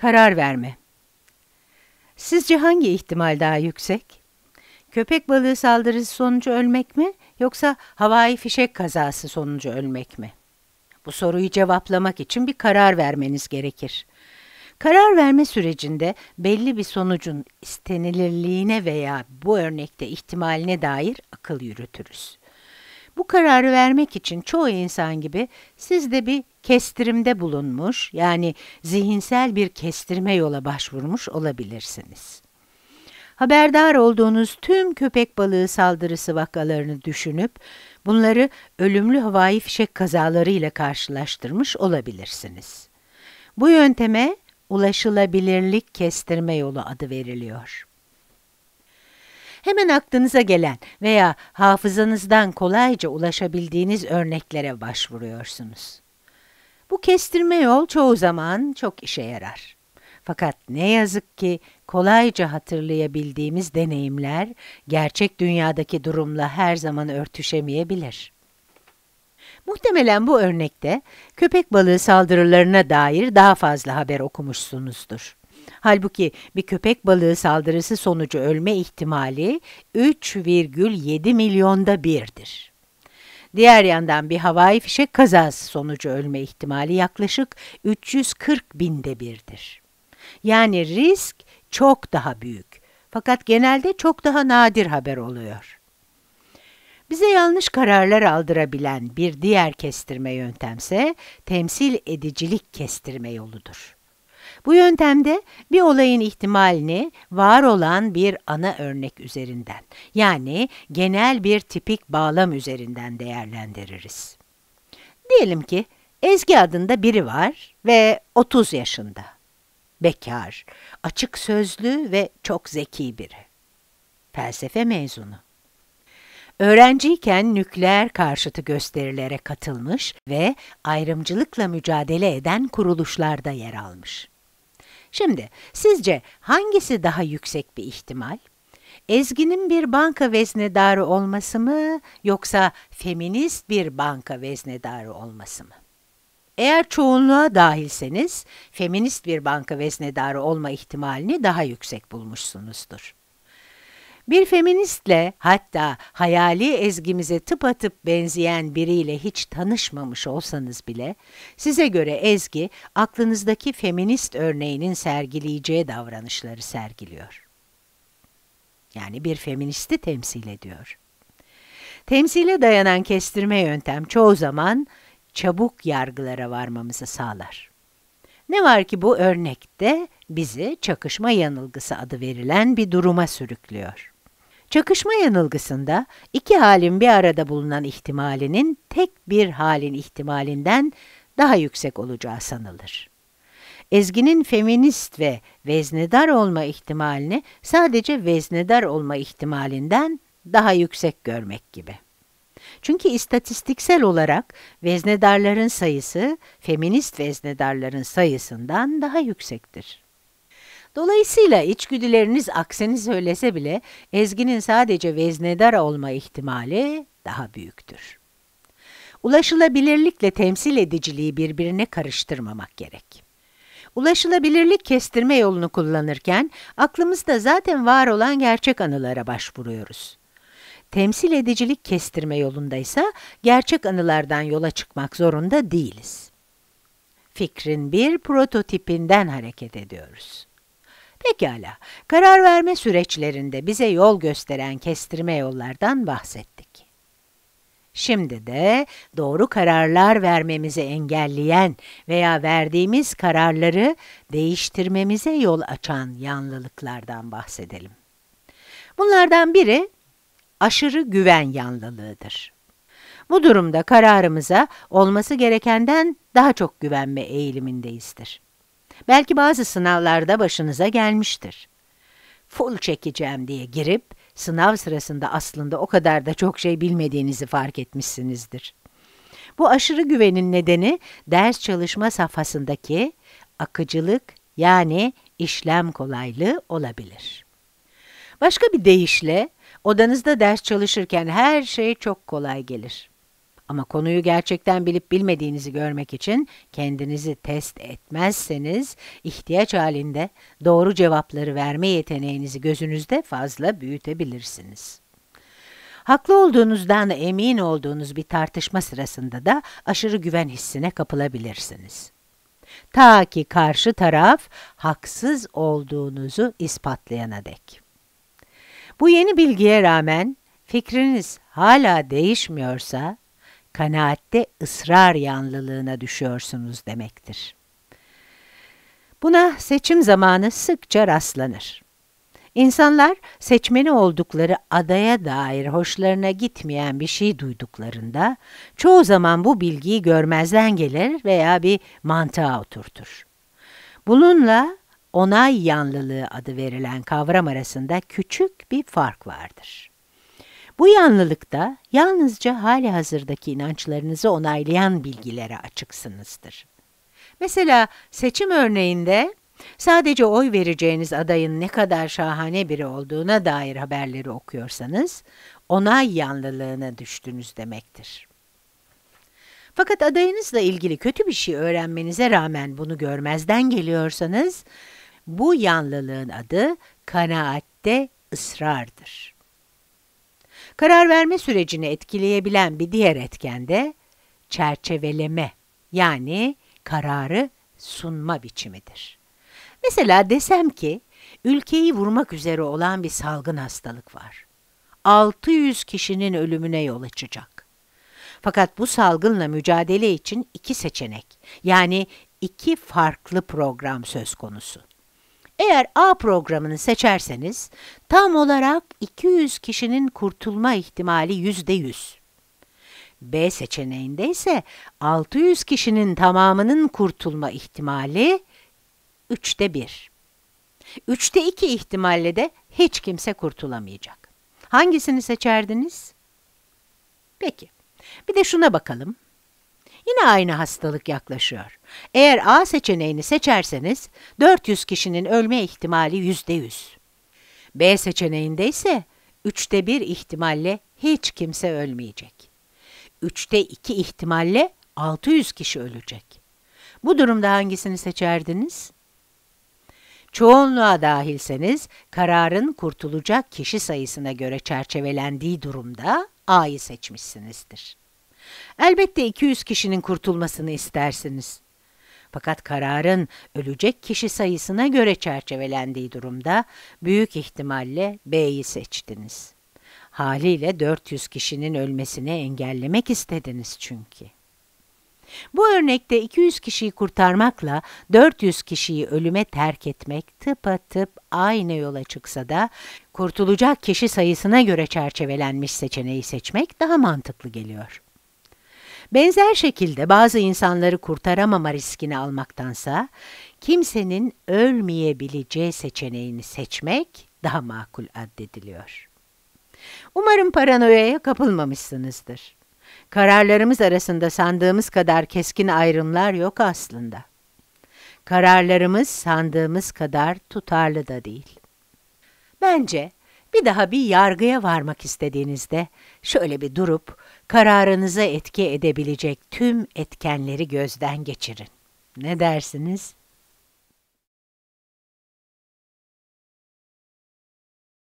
Karar verme. Sizce hangi ihtimal daha yüksek? Köpek balığı saldırısı sonucu ölmek mi yoksa havai fişek kazası sonucu ölmek mi? Bu soruyu cevaplamak için bir karar vermeniz gerekir. Karar verme sürecinde belli bir sonucun istenilirliğine veya bu örnekte ihtimaline dair akıl yürütürüz. Bu kararı vermek için çoğu insan gibi siz de bir kestirimde bulunmuş yani zihinsel bir kestirme yola başvurmuş olabilirsiniz. Haberdar olduğunuz tüm köpek balığı saldırısı vakalarını düşünüp bunları ölümlü havai fişek kazalarıyla karşılaştırmış olabilirsiniz. Bu yönteme ulaşılabilirlik kestirme yolu adı veriliyor. Hemen aklınıza gelen veya hafızanızdan kolayca ulaşabildiğiniz örneklere başvuruyorsunuz. Bu kestirme yol çoğu zaman çok işe yarar. Fakat ne yazık ki kolayca hatırlayabildiğimiz deneyimler gerçek dünyadaki durumla her zaman örtüşemeyebilir. Muhtemelen bu örnekte köpek balığı saldırılarına dair daha fazla haber okumuşsunuzdur. Halbuki bir köpek balığı saldırısı sonucu ölme ihtimali 3,7 milyonda birdir. Diğer yandan bir havai fişek kazası sonucu ölme ihtimali yaklaşık 340 binde birdir. Yani risk çok daha büyük fakat genelde çok daha nadir haber oluyor. Bize yanlış kararlar aldırabilen bir diğer kestirme yöntemse temsil edicilik kestirme yoludur. Bu yöntemde bir olayın ihtimalini var olan bir ana örnek üzerinden yani genel bir tipik bağlam üzerinden değerlendiririz. Diyelim ki Ezgi adında biri var ve 30 yaşında. Bekar, açık sözlü ve çok zeki biri. Felsefe mezunu. Öğrenciyken nükleer karşıtı gösterilere katılmış ve ayrımcılıkla mücadele eden kuruluşlarda yer almış. Şimdi sizce hangisi daha yüksek bir ihtimal? Ezgi'nin bir banka veznedarı olması mı yoksa feminist bir banka veznedarı olması mı? Eğer çoğunluğa dahilseniz feminist bir banka veznedarı olma ihtimalini daha yüksek bulmuşsunuzdur. Bir feministle hatta hayali ezgimize tıpatıp benzeyen biriyle hiç tanışmamış olsanız bile size göre ezgi aklınızdaki feminist örneğinin sergileyeceği davranışları sergiliyor. Yani bir feministi temsil ediyor. Temsile dayanan kestirme yöntem çoğu zaman çabuk yargılara varmamızı sağlar. Ne var ki bu örnekte bizi çakışma yanılgısı adı verilen bir duruma sürüklüyor. Çakışma yanılgısında iki halin bir arada bulunan ihtimalinin tek bir halin ihtimalinden daha yüksek olacağı sanılır. Ezgi'nin feminist ve veznedar olma ihtimalini sadece veznedar olma ihtimalinden daha yüksek görmek gibi. Çünkü istatistiksel olarak veznedarların sayısı feminist veznedarların sayısından daha yüksektir. Dolayısıyla içgüdüleriniz aksini söylese bile Ezgi'nin sadece veznedar olma ihtimali daha büyüktür. Ulaşılabilirlikle temsil ediciliği birbirine karıştırmamak gerek. Ulaşılabilirlik kestirme yolunu kullanırken aklımızda zaten var olan gerçek anılara başvuruyoruz. Temsil edicilik kestirme yolundaysa gerçek anılardan yola çıkmak zorunda değiliz. Fikrin bir prototipinden hareket ediyoruz. Pekala, karar verme süreçlerinde bize yol gösteren kestirme yollardan bahsettik. Şimdi de doğru kararlar vermemizi engelleyen veya verdiğimiz kararları değiştirmemize yol açan yanlılıklardan bahsedelim. Bunlardan biri aşırı güven yanlılığıdır. Bu durumda kararımıza olması gerekenden daha çok güvenme eğilimindeyizdir. Belki bazı sınavlarda başınıza gelmiştir. Full çekeceğim diye girip sınav sırasında aslında o kadar da çok şey bilmediğinizi fark etmişsinizdir. Bu aşırı güvenin nedeni ders çalışma safhasındaki akıcılık yani işlem kolaylığı olabilir. Başka bir deyişle odanızda ders çalışırken her şey çok kolay gelir. Ama konuyu gerçekten bilip bilmediğinizi görmek için kendinizi test etmezseniz ihtiyaç halinde doğru cevapları verme yeteneğinizi gözünüzde fazla büyütebilirsiniz. Haklı olduğunuzdan emin olduğunuz bir tartışma sırasında da aşırı güven hissine kapılabilirsiniz. Ta ki karşı taraf haksız olduğunuzu ispatlayana dek. Bu yeni bilgiye rağmen fikriniz hala değişmiyorsa kanaatte ısrar yanlılığına düşüyorsunuz demektir. Buna seçim zamanı sıkça rastlanır. İnsanlar seçmeni oldukları adaya dair hoşlarına gitmeyen bir şey duyduklarında çoğu zaman bu bilgiyi görmezden gelir veya bir mantığa oturtur. Bununla onay yanlılığı adı verilen kavram arasında küçük bir fark vardır. Bu yanlılıkta yalnızca hali hazırdaki inançlarınızı onaylayan bilgilere açıksınızdır. Mesela seçim örneğinde sadece oy vereceğiniz adayın ne kadar şahane biri olduğuna dair haberleri okuyorsanız onay yanlılığına düştünüz demektir. Fakat adayınızla ilgili kötü bir şey öğrenmenize rağmen bunu görmezden geliyorsanız bu yanlılığın adı kanaatte ısrardır. Karar verme sürecini etkileyebilen bir diğer etken de çerçeveleme yani kararı sunma biçimidir. Mesela desem ki ülkeyi vurmak üzere olan bir salgın hastalık var. 600 kişinin ölümüne yol açacak. Fakat bu salgınla mücadele için iki seçenek yani iki farklı program söz konusu. Eğer A programını seçerseniz tam olarak 200 kişinin kurtulma ihtimali %100. B seçeneğinde ise 600 kişinin tamamının kurtulma ihtimali 3'te 1. 3'te 2 ihtimalle de hiç kimse kurtulamayacak. Hangisini seçerdiniz? Peki, bir de şuna bakalım yine aynı hastalık yaklaşıyor. Eğer A seçeneğini seçerseniz 400 kişinin ölme ihtimali %100. B seçeneğinde ise üçte bir ihtimalle hiç kimse ölmeyecek. Üçte iki ihtimalle 600 kişi ölecek. Bu durumda hangisini seçerdiniz? Çoğunluğa dahilseniz kararın kurtulacak kişi sayısına göre çerçevelendiği durumda A'yı seçmişsinizdir. Elbette 200 kişinin kurtulmasını istersiniz. Fakat kararın ölecek kişi sayısına göre çerçevelendiği durumda büyük ihtimalle B'yi seçtiniz. Haliyle 400 kişinin ölmesini engellemek istediniz çünkü. Bu örnekte 200 kişiyi kurtarmakla 400 kişiyi ölüme terk etmek tıpatıp aynı yola çıksa da kurtulacak kişi sayısına göre çerçevelenmiş seçeneği seçmek daha mantıklı geliyor. Benzer şekilde bazı insanları kurtaramama riskini almaktansa kimsenin ölmeyebileceği seçeneğini seçmek daha makul addediliyor. Umarım paranoyaya kapılmamışsınızdır. Kararlarımız arasında sandığımız kadar keskin ayrımlar yok aslında. Kararlarımız sandığımız kadar tutarlı da değil. Bence bir daha bir yargıya varmak istediğinizde şöyle bir durup kararınıza etki edebilecek tüm etkenleri gözden geçirin. Ne dersiniz?